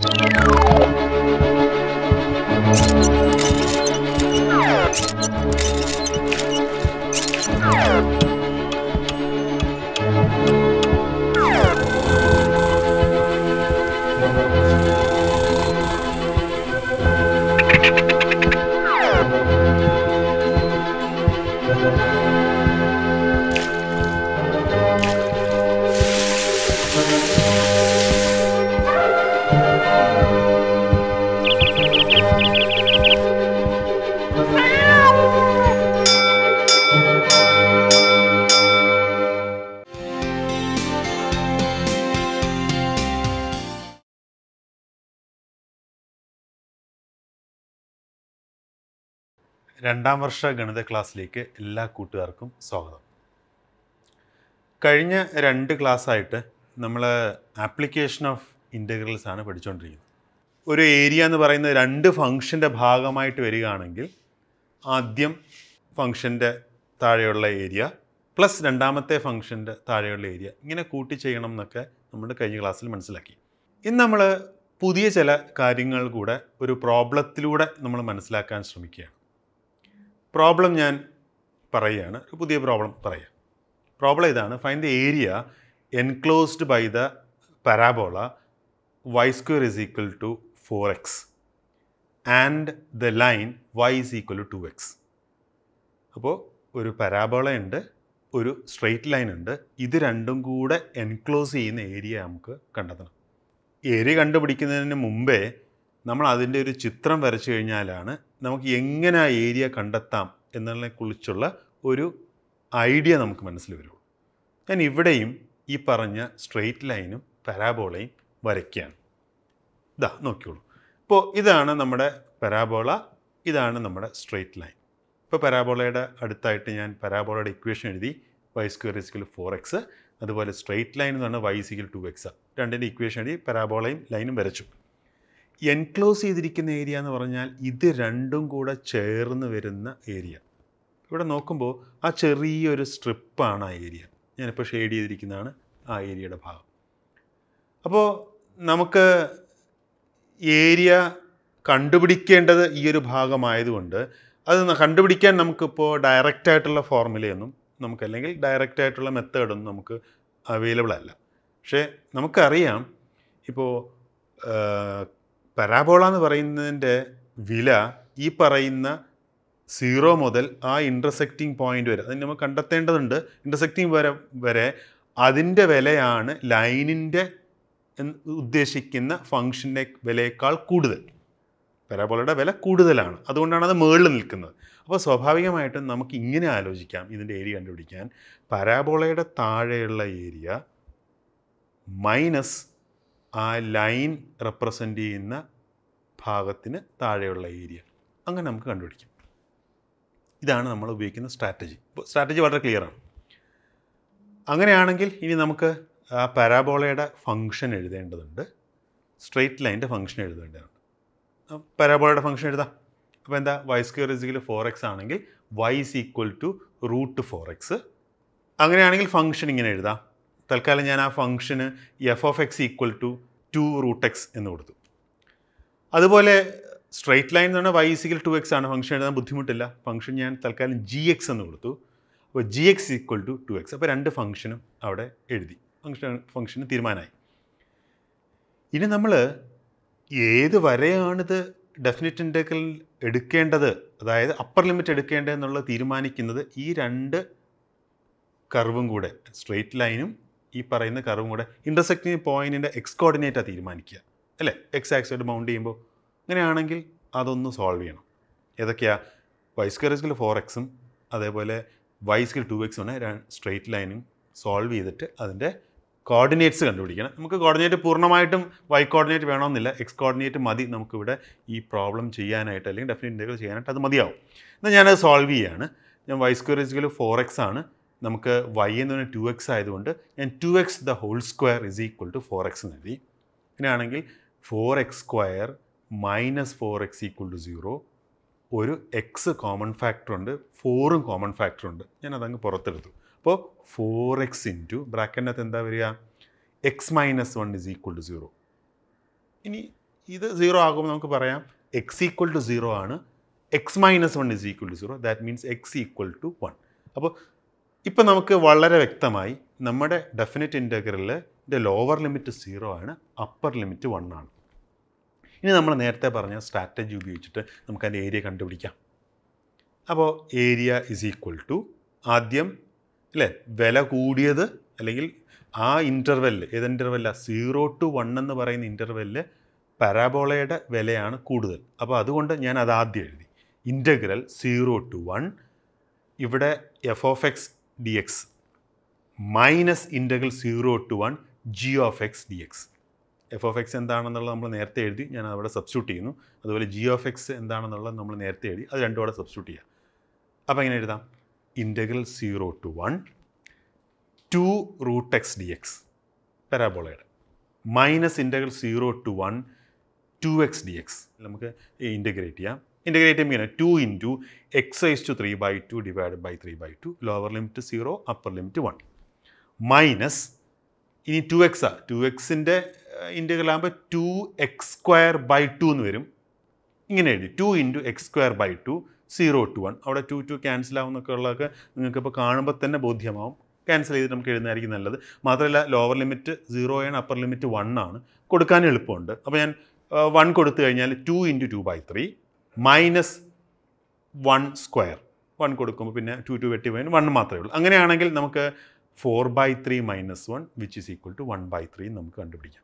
Thank you. രണ്ടാം വർഷ ഗണിത ക്ലാസ്സിലേക്ക് എല്ലാ കൂട്ടുകാർക്കും സ്വാഗതം കഴിഞ്ഞ രണ്ട് ക്ലാസ്സായിട്ട് നമ്മൾ ആപ്ലിക്കേഷൻ ഓഫ് ഇൻ്റഗ്രൽസ് ആണ് പഠിച്ചുകൊണ്ടിരിക്കുന്നത് ഒരു ഏരിയ എന്ന് പറയുന്നത് രണ്ട് ഫംഗ്ഷൻ്റെ ഭാഗമായിട്ട് വരികയാണെങ്കിൽ ആദ്യം ഫംഗ്ഷൻ്റെ താഴെയുള്ള ഏരിയ പ്ലസ് രണ്ടാമത്തെ ഫംഗ്ഷൻ്റെ താഴെയുള്ള ഏരിയ ഇങ്ങനെ കൂട്ടി ചെയ്യണം എന്നൊക്കെ നമ്മൾ കഴിഞ്ഞ ക്ലാസ്സിൽ മനസ്സിലാക്കി ഇന്ന് നമ്മൾ പുതിയ ചില കാര്യങ്ങൾ കൂടെ ഒരു പ്രോബ്ലത്തിലൂടെ നമ്മൾ മനസ്സിലാക്കാൻ ശ്രമിക്കുകയാണ് പ്രോബ്ലം ഞാൻ പറയുകയാണ് ഒരു പുതിയ പ്രോബ്ലം പറയുക പ്രോബ്ലം ഇതാണ് find the area enclosed by the parabola y square is equal to four x and the line y is equal to two x അപ്പോൾ ഒരു പരാബോള ഉണ്ട് ഒരു സ്ട്രെയിറ്റ് ലൈൻ ഉണ്ട് ഇത് രണ്ടും കൂടെ എൻക്ലോസ് ചെയ്യുന്ന ഏരിയ നമുക്ക് കണ്ടെത്തണം ഏരിയ കണ്ടുപിടിക്കുന്നതിന് മുമ്പേ നമ്മൾ അതിൻ്റെ ഒരു ചിത്രം വരച്ചു കഴിഞ്ഞാലാണ് നമുക്ക് എങ്ങനെ ആ ഏരിയ കണ്ടെത്താം എന്നതിനെക്കുറിച്ചുള്ള ഒരു ഐഡിയ നമുക്ക് മനസ്സിൽ വരുള്ളൂ ഞാൻ ഇവിടെയും ഈ പറഞ്ഞ സ്ട്രെയിറ്റ് ലൈനും പരാബോളയും വരയ്ക്കുകയാണ് ഇതാ നോക്കിയോളൂ ഇപ്പോൾ ഇതാണ് നമ്മുടെ പരാബോള ഇതാണ് നമ്മുടെ സ്ട്രെയിറ്റ് ലൈൻ ഇപ്പോൾ പരാബോളയുടെ അടുത്തായിട്ട് ഞാൻ പരാബോളയുടെ ഇക്വേഷൻ എഴുതി y square is equal four x അതുപോലെ സ്ട്രെയിറ്റ് ലൈൻ എന്ന് പറഞ്ഞാൽ വൈ ഇസിക്കൽ ടു എക്സ് രണ്ടിൻ്റെ ഇക്വേഷൻ എഴുതി പരാബോളയും ലൈനും വരച്ചു എൻക്ലോസ് ചെയ്തിരിക്കുന്ന ഏരിയ എന്ന് പറഞ്ഞാൽ ഇത് രണ്ടും കൂടെ ചേർന്ന് വരുന്ന ഏരിയ ഇവിടെ നോക്കുമ്പോൾ ആ ചെറിയൊരു സ്ട്രിപ്പാണ് ആ ഏരിയ ഞാനിപ്പോൾ ഷെയ്ഡ് ചെയ്തിരിക്കുന്നതാണ് ആ ഏരിയയുടെ ഭാഗം അപ്പോൾ നമുക്ക് ഏരിയ കണ്ടുപിടിക്കേണ്ടത് ഈ ഒരു ഭാഗമായതുകൊണ്ട് അത് കണ്ടുപിടിക്കാൻ നമുക്കിപ്പോൾ ഡയറക്റ്റ് ആയിട്ടുള്ള ഫോർമുലയൊന്നും നമുക്ക് അല്ലെങ്കിൽ ഡയറക്റ്റ് ആയിട്ടുള്ള മെത്തേഡൊന്നും നമുക്ക് അവൈലബിൾ അല്ല പക്ഷേ നമുക്കറിയാം ഇപ്പോൾ പരാബോള എന്ന് പറയുന്നതിൻ്റെ വില ഈ പറയുന്ന സീറോ മുതൽ ആ ഇൻ്റർസെക്റ്റിംഗ് പോയിന്റ് വരെ അതിന് നമ്മൾ കണ്ടെത്തേണ്ടതുണ്ട് ഇൻ്റർസെക്റ്റിംഗ് വരെ വരെ അതിൻ്റെ വിലയാണ് ലൈനിൻ്റെ ഉദ്ദേശിക്കുന്ന ഫങ്ഷൻ്റെ വിലയേക്കാൾ കൂടുതൽ പരാബോളയുടെ വില കൂടുതലാണ് അതുകൊണ്ടാണ് അത് മുകളിൽ നിൽക്കുന്നത് അപ്പോൾ സ്വാഭാവികമായിട്ടും നമുക്ക് ഇങ്ങനെ ആലോചിക്കാം ഇതിൻ്റെ ഏരിയ കണ്ടുപിടിക്കാൻ പരാബോളയുടെ താഴെയുള്ള ഏരിയ മൈനസ് ആ ലൈൻ റെപ്രസെൻ്റ് ചെയ്യുന്ന ഭാഗത്തിന് താഴെയുള്ള ഏരിയ അങ്ങനെ നമുക്ക് കണ്ടുപിടിക്കാം ഇതാണ് നമ്മൾ ഉപയോഗിക്കുന്ന സ്ട്രാറ്റജി സ്ട്രാറ്റജി വളരെ ക്ലിയറാണ് അങ്ങനെയാണെങ്കിൽ ഇനി നമുക്ക് ആ പരാബോളയുടെ ഫങ്ഷൻ എഴുതേണ്ടതുണ്ട് സ്ട്രെയിറ്റ് ലൈൻ്റെ ഫങ്ഷൻ എഴുതേണ്ടതുണ്ട് പരാബോളയുടെ ഫങ്ഷൻ എഴുതാം അപ്പോൾ എന്താ y square is equal four x ആണെങ്കിൽ y is equal to root four x അങ്ങനെയാണെങ്കിൽ ഫങ്ഷൻ ഇങ്ങനെ എഴുതാം തൽക്കാലം ഞാൻ ആ ഫംഗ്ഷന് f of x equal to two root x എന്ന് കൊടുത്തു അതുപോലെ സ്ട്രെയിറ്റ് ലൈൻ എന്ന് പറഞ്ഞാൽ വൈ ഈസിക്കൽ ടു എക്സ് ആണ് ഫംഗ്ഷൻ എഴുതാൻ ബുദ്ധിമുട്ടില്ല ഫംഗ്ഷൻ ഞാൻ തൽക്കാലം ജി എക്സ് എന്ന് കൊടുത്തു അപ്പോൾ g x equal to two x അപ്പോൾ രണ്ട് ഫംഗ്ഷനും അവിടെ എഴുതി ഫംഗ്ഷൻ ഫംഗ്ഷന് തീരുമാനമായി ഇനി നമ്മൾ ഏത് വരെയാണിത് ഡെഫിനിറ്റ് ഇൻഡക്കൽ എടുക്കേണ്ടത് അതായത് അപ്പർ ലിമിറ്റ് എടുക്കേണ്ടതെന്നുള്ളത് തീരുമാനിക്കുന്നത് ഈ രണ്ട് കർവും കൂടെ സ്ട്രെയിറ്റ് ലൈനും ഈ പറയുന്ന കർവും കൂടെ ഇൻ്റർസെക്റ്റിംഗ് പോയിൻറ്റിൻ്റെ എക്സ് കോർഡിനേറ്റാണ് തീരുമാനിക്കുക അല്ലേ എക്സ് ആക്സായിട്ട് മൗണ്ട് ചെയ്യുമ്പോൾ അങ്ങനെയാണെങ്കിൽ അതൊന്ന് സോൾവ് ചെയ്യണം ഏതൊക്കെയാണ് വൈ സ്ക്വയർ സ്കിൽ ഫോർ എക്സും അതേപോലെ വൈ സ്കിൽ ടു എക്സും ആണ് സ്ട്രെയിറ്റ് ലൈനും സോൾവ് ചെയ്തിട്ട് അതിൻ്റെ കോർഡിനേറ്റ്സ് കണ്ടുപിടിക്കണം നമുക്ക് കോർഡിനേറ്റ് പൂർണ്ണമായിട്ടും വൈ കോർഡിനേറ്റ് വേണമെന്നില്ല എക്സ് കോർഡിനേറ്റ് മതി നമുക്കിവിടെ ഈ പ്രോബ്ലം ചെയ്യാനായിട്ട് അല്ലെങ്കിൽ ഡെഫിനറ്റ് ഇൻ്റഗ്രൽ ചെയ്യാനായിട്ട് അത് മതിയാവും എന്നാൽ ഞാനത് സോൾവ് ചെയ്യുകയാണ് ഞാൻ y square is equal four x ആണ് നമുക്ക് വൈ എന്ന് പറഞ്ഞാൽ ടു എക്സ് ആയതുകൊണ്ട് ഞാൻ two x the whole square is equal to four x എന്ന് എഴുതി അങ്ങനെയാണെങ്കിൽ four x square minus four x equal to zero ഒരു എക്സ് കോമൺ ഫാക്ടറുണ്ട് ഫോറും കോമൺ ഫാക്ടറുണ്ട് ഞാൻ അതങ്ങ് പുറത്തെടുത്തു അപ്പോൾ ഫോർ എക്സ് ഇൻറ്റു ബ്രാക്കറ്റിനകത്ത് എന്താ വരിക x minus one is equal to zero ഇനി ഇത് സീറോ ആകുമ്പോൾ നമുക്ക് പറയാം എക്സ് ഈക്വൽ ടു സീറോ ആണ് x minus one is equal to zero that means x equal to one അപ്പോൾ ഇപ്പം നമുക്ക് വളരെ വ്യക്തമായി നമ്മുടെ ഡെഫിനറ്റ് ഇൻറ്റഗ്രലിൻ്റെ ലോവർ ലിമിറ്റ് സീറോ ആണ് അപ്പർ ലിമിറ്റ് വൺ ആണ് ഇനി നമ്മൾ നേരത്തെ പറഞ്ഞ സ്ട്രാറ്റജി ഉപയോഗിച്ചിട്ട് നമുക്ക് അതിൻ്റെ ഏരിയ കണ്ടുപിടിക്കാം അപ്പോൾ ഏരിയ ഇസ് ഈക്വൽ ടു ആദ്യം അല്ലേ വില കൂടിയത് അല്ലെങ്കിൽ ആ ഇൻ്റർവെല്ല് ഏത് ഇൻ്റർവെല്ല സീറോ ടു വൺ എന്ന് പറയുന്ന ഇൻ്റർവെല്ല് പരാബോളയുടെ വിലയാണ് കൂടുതൽ അപ്പോൾ അതുകൊണ്ട് ഞാൻ അത് ആദ്യം എഴുതി ഇൻ്റഗ്രൽ സീറോ ടു വൺ ഇവിടെ f of x d x minus integral zero to one g of x d x f of x എന്താണെന്നുള്ളത് നമ്മൾ നേരത്തെ എഴുതി ഞാൻ അവിടെ സബ്സ്റ്റ്യൂട്ട് ചെയ്യുന്നു അതുപോലെ ജി ഓഫ് എക്സ് എന്താണെന്നുള്ളത് നമ്മൾ നേരത്തെ എഴുതി അത് രണ്ടും കൂടെ സബ്സ്റ്റ്യൂട്ട് ചെയ്യാം അപ്പോൾ എങ്ങനെ എഴുതാം integral zero to one two root x d x പരാബോളയുടെ minus integral zero to one two x d x നമുക്ക് ഇൻ്റഗ്രേറ്റ് ചെയ്യാം ഇൻ്റഗ്രേറ്റ് ചെയ്യുമ്പോൾ two into x raise two three by two divide by three by two lower limit zero upper limit one minus ഇനി two x ആ two എക്സിൻ്റെ integral ആകുമ്പോൾ two x square by two എന്ന് വരും ഇങ്ങനെ എഴുതി two into x square by to zero to one അവിടെ two two cancel ആവുന്നൊക്കെ ഉള്ളതൊക്കെ നിങ്ങൾക്ക് ഇപ്പോൾ കാണുമ്പോൾ തന്നെ ബോധ്യമാവും ക്യാൻസൽ ചെയ്തിട്ട് നമുക്ക് എഴുതുന്നതായിരിക്കും നല്ലത് മാത്രമല്ല ലോവർ ലിമിറ്റ് സീറോ ആണ് അപ്പർ ലിമിറ്റ് വൺ ആണ് കൊടുക്കാൻ എളുപ്പമുണ്ട് അപ്പോൾ ഞാൻ വൺ കൊടുത്തു കഴിഞ്ഞാൽ two into two by three minus one square one കൊടുക്കുമ്പോൾ പിന്നെ ടു ടു വെട്ടി വൺ മാത്രമേ ഉള്ളൂ അങ്ങനെയാണെങ്കിൽ നമുക്ക് four by three minus one which is equal to one by three നമുക്ക് കണ്ടുപിടിക്കാം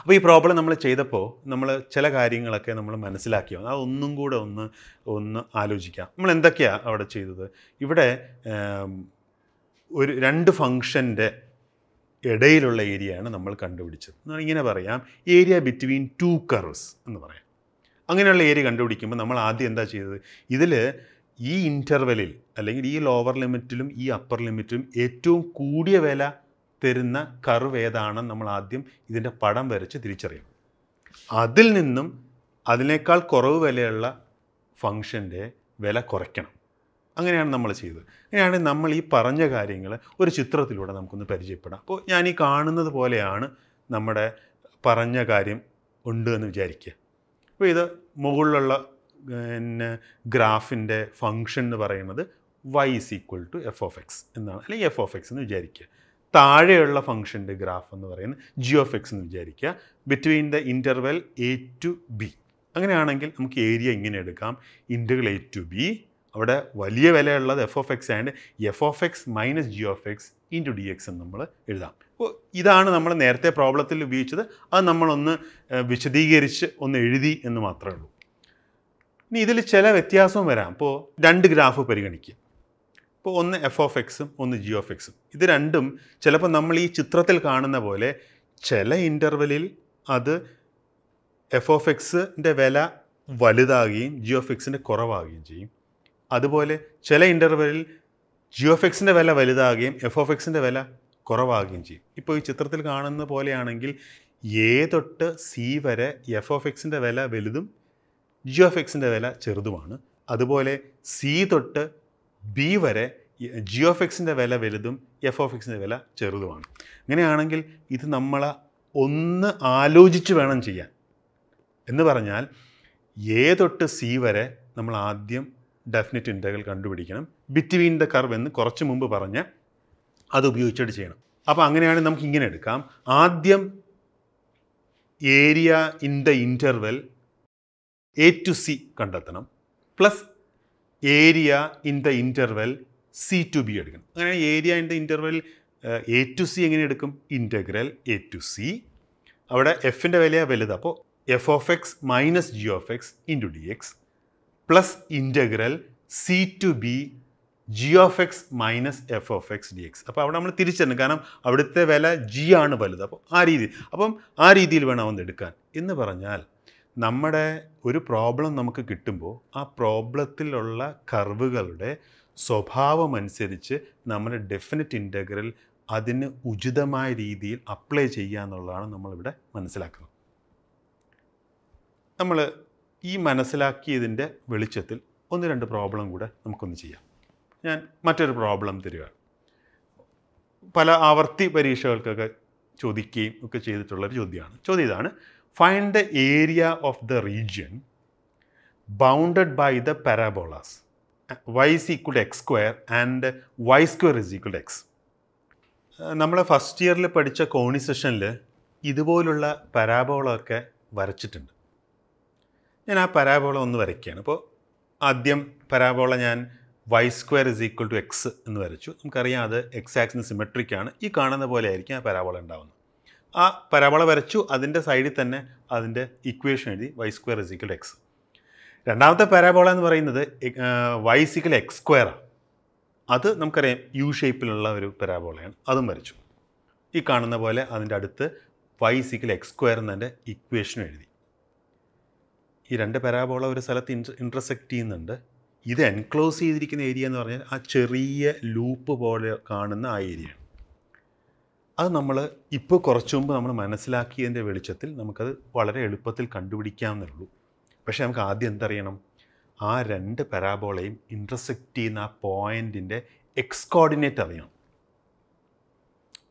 അപ്പോൾ ഈ പ്രോബ്ലം നമ്മൾ ചെയ്തപ്പോൾ നമ്മൾ ചില കാര്യങ്ങളൊക്കെ നമ്മൾ മനസ്സിലാക്കിയോ അതൊന്നും കൂടെ ഒന്ന് ഒന്ന് ആലോചിക്കാം നമ്മൾ എന്തൊക്കെയാണ് അവിടെ ചെയ്തത് ഇവിടെ ഒരു രണ്ട് ഫങ്ഷൻ്റെ ഇടയിലുള്ള ഏരിയയാണ് നമ്മൾ കണ്ടുപിടിച്ചത് ഇങ്ങനെ പറയാം ഏരിയ ബിറ്റ്വീൻ ടു കർവ്സ് എന്ന് പറയാം അങ്ങനെയുള്ള ഏരിയ കണ്ടുപിടിക്കുമ്പോൾ നമ്മൾ ആദ്യം എന്താ ചെയ്തത് ഇതിൽ ഈ ഇൻ്റർവെലിൽ അല്ലെങ്കിൽ ഈ ലോവർ ലിമിറ്റിലും ഈ അപ്പർ ലിമിറ്റിലും ഏറ്റവും കൂടിയ വില തരുന്ന കർവ് ഏതാണെന്ന് നമ്മൾ ആദ്യം ഇതിൻ്റെ പടം വരച്ച് തിരിച്ചറിയും അതിൽ നിന്നും അതിനേക്കാൾ കുറവ് വിലയുള്ള ഫങ്ഷൻ്റെ വില കുറയ്ക്കണം അങ്ങനെയാണ് നമ്മൾ ചെയ്തത് അങ്ങനെയാണെങ്കിൽ നമ്മൾ ഈ പറഞ്ഞ കാര്യങ്ങൾ ഒരു ചിത്രത്തിലൂടെ നമുക്കൊന്ന് പരിചയപ്പെടാം അപ്പോൾ ഞാൻ ഈ കാണുന്നത് പോലെയാണ് നമ്മുടെ പറഞ്ഞ കാര്യം ഉണ്ട് എന്ന് വിചാരിക്കുക അപ്പോൾ ഇത് മുകളിലുള്ള പിന്നെ ഗ്രാഫിൻ്റെ ഫങ്ഷൻ എന്ന് പറയുന്നത് y is equal to f of x എന്നാണ് അല്ലെങ്കിൽ എഫ് ഓഫ് എക്സ് എന്ന് വിചാരിക്കുക താഴെയുള്ള ഫങ്ഷൻ്റെ ഗ്രാഫ് എന്ന് പറയുന്നത് ജി ഓഫ് എക്സ് എന്ന് വിചാരിക്കുക between the interval a to b അങ്ങനെയാണെങ്കിൽ നമുക്ക് ഏരിയ ഇങ്ങനെ എടുക്കാം ഇൻ്റർവൽ എ ടു ബി അവിടെ വലിയ വിലയുള്ളത് f of x and f of x minus g of x into d x എന്ന് നമ്മൾ എഴുതാം അപ്പോൾ ഇതാണ് നമ്മൾ നേരത്തെ പ്രോബ്ലത്തിൽ ഉപയോഗിച്ചത് അത് നമ്മളൊന്ന് വിശദീകരിച്ച് ഒന്ന് എഴുതി എന്ന് മാത്രമേ ഉള്ളൂ ഇനി ഇതിൽ ചില വ്യത്യാസവും വരാം അപ്പോൾ രണ്ട് ഗ്രാഫ് പരിഗണിക്കുക ഇപ്പോൾ ഒന്ന് എഫ് ഓഫ് എക്സും ഒന്ന് ജി ഓഫ് എക്സും ഇത് രണ്ടും ചിലപ്പോൾ നമ്മൾ ഈ ചിത്രത്തിൽ കാണുന്ന പോലെ ചില ഇൻ്റർവെലിൽ അത് എഫ് ഓഫ് എക്സിൻ്റെ വില വലുതാകുകയും ജി ഓഫ് എക്സിൻ്റെ കുറവാകുകയും ചെയ്യും അതുപോലെ ചില ഇൻ്റർവെലിൽ ജിയോ എഫ് എക്സിൻ്റെ വില വലുതാകുകയും എഫ് ഓഫ് എക്സിൻ്റെ വില കുറവാകുകയും ചെയ്യും ഇപ്പോൾ ഈ ചിത്രത്തിൽ കാണുന്ന പോലെയാണെങ്കിൽ എ തൊട്ട് സി വരെ എഫ് ഓഫ് എക്സിൻ്റെ വില വലുതും ജിയോ എഫ് എക്സിൻ്റെ വില ചെറുതുമാണ് അതുപോലെ സി തൊട്ട് ബി വരെ ജിയോ എഫ് എക്സിൻ്റെ വില വലുതും എഫ് ഓഫ് എക്സിൻ്റെ വില ചെറുതുമാണ് അങ്ങനെയാണെങ്കിൽ ഇത് നമ്മൾ ഒന്ന് ആലോചിച്ച് വേണം ചെയ്യാൻ എന്ന് പറഞ്ഞാൽ എ തൊട്ട് സി വരെ നമ്മൾ ആദ്യം ഡെഫിനറ്റ് ഇൻ്റഗ്രൽ കണ്ടുപിടിക്കണം ബിറ്റ്വീൻ ദ കർവ് എന്ന് കുറച്ച് മുമ്പ് പറഞ്ഞ് അത് ഉപയോഗിച്ചിട്ട് ചെയ്യണം അപ്പോൾ അങ്ങനെയാണെങ്കിൽ നമുക്ക് ഇങ്ങനെ എടുക്കാം ആദ്യം area in the interval a to c കണ്ടെത്തണം plus area in the interval c to b എടുക്കണം അങ്ങനെ area in the interval a to c എങ്ങനെ എടുക്കും ഇൻ്റഗ്രൽ എ ടു സി അവിടെ എഫിൻ്റെ വിലയാണ് വലുത് അപ്പോൾ f of x minus g of x into d x plus integral c to b g of x minus f of x d x അപ്പോൾ അവിടെ നമ്മൾ തിരിച്ചറിഞ്ഞു കാരണം അവിടുത്തെ വില ജി ആണ് വലുത് അപ്പോൾ ആ രീതി അപ്പം ആ രീതിയിൽ വേണം അവൻ എടുക്കാൻ എന്ന് പറഞ്ഞാൽ നമ്മുടെ ഒരു പ്രോബ്ലം നമുക്ക് കിട്ടുമ്പോൾ ആ പ്രോബ്ലത്തിലുള്ള കർവുകളുടെ സ്വഭാവം അനുസരിച്ച് നമ്മൾ ഡെഫിനറ്റ് ഇൻ്റഗ്രൽ അതിന് ഉചിതമായ രീതിയിൽ അപ്ലൈ ചെയ്യുക എന്നുള്ളതാണ് നമ്മളിവിടെ മനസ്സിലാക്കുന്നത് നമ്മൾ ഈ മനസ്സിലാക്കിയതിൻ്റെ വെളിച്ചത്തിൽ ഒന്ന് രണ്ട് പ്രോബ്ലം കൂടെ നമുക്കൊന്ന് ചെയ്യാം ഞാൻ മറ്റൊരു പ്രോബ്ലം തരിക പല ആവർത്തി പരീക്ഷകൾക്കൊക്കെ ചോദിക്കുകയും ഒക്കെ ചെയ്തിട്ടുള്ളൊരു ചോദ്യമാണ് ചോദ്യം ഇതാണ് find the area of the region bounded by the parabolas y's is to x square and y square is equal x നമ്മൾ ഫസ്റ്റ് ഇയറിൽ പഠിച്ച കോണി സെഷനിൽ ഇതുപോലുള്ള പരാബോളൊക്കെ വരച്ചിട്ടുണ്ട് ഞാൻ ആ പരാബോള ഒന്ന് വരയ്ക്കുകയാണ് അപ്പോൾ ആദ്യം പരാബോള ഞാൻ y square is equal to x എന്ന് വരച്ചു നമുക്കറിയാം അത് എക്സ് ആക്സിന് സിമെട്രിക്കാണ് ഈ കാണുന്ന പോലെ ആയിരിക്കും ആ പരാബോള ഉണ്ടാകുന്നത് ആ പരാബോള വരച്ചു അതിൻ്റെ സൈഡിൽ തന്നെ അതിൻ്റെ ഇക്വേഷൻ എഴുതി y square is equal x രണ്ടാമത്തെ പരാബോള എന്ന് പറയുന്നത് വൈ സിക്കൽ എക്സ് സ്ക്വയറാണ് അത് നമുക്കറിയാം യു ഷേപ്പിലുള്ള ഒരു പരാബോളയാണ് അതും വരച്ചു ഈ കാണുന്ന പോലെ അതിൻ്റെ അടുത്ത് വൈ സിക്കൽ എക്സ് സ്ക്വയർ എന്നതിൻ്റെ ഇക്വേഷൻ എഴുതി ഈ രണ്ട് പരാബോള ഒരു സ്ഥലത്ത് ഇൻട്രസെക്റ്റ് ചെയ്യുന്നുണ്ട് ഇത് എൻക്ലോസ് ചെയ്തിരിക്കുന്ന ഏരിയ എന്ന് പറഞ്ഞാൽ ആ ചെറിയ ലൂപ്പ് പോലെ കാണുന്ന ആ ഏരിയ അത് നമ്മൾ ഇപ്പോൾ കുറച്ചു മുമ്പ് നമ്മൾ മനസ്സിലാക്കിയതിൻ്റെ വെളിച്ചത്തിൽ നമുക്കത് വളരെ എളുപ്പത്തിൽ കണ്ടുപിടിക്കാമെന്നുള്ളൂ പക്ഷേ നമുക്ക് ആദ്യം എന്തറിയണം ആ രണ്ട് പരാബോളയും ഇൻ്റർസെക്റ്റ് ചെയ്യുന്ന ആ പോയിൻറ്റിൻ്റെ എക്സ് കോർഡിനേറ്റ് അറിയണം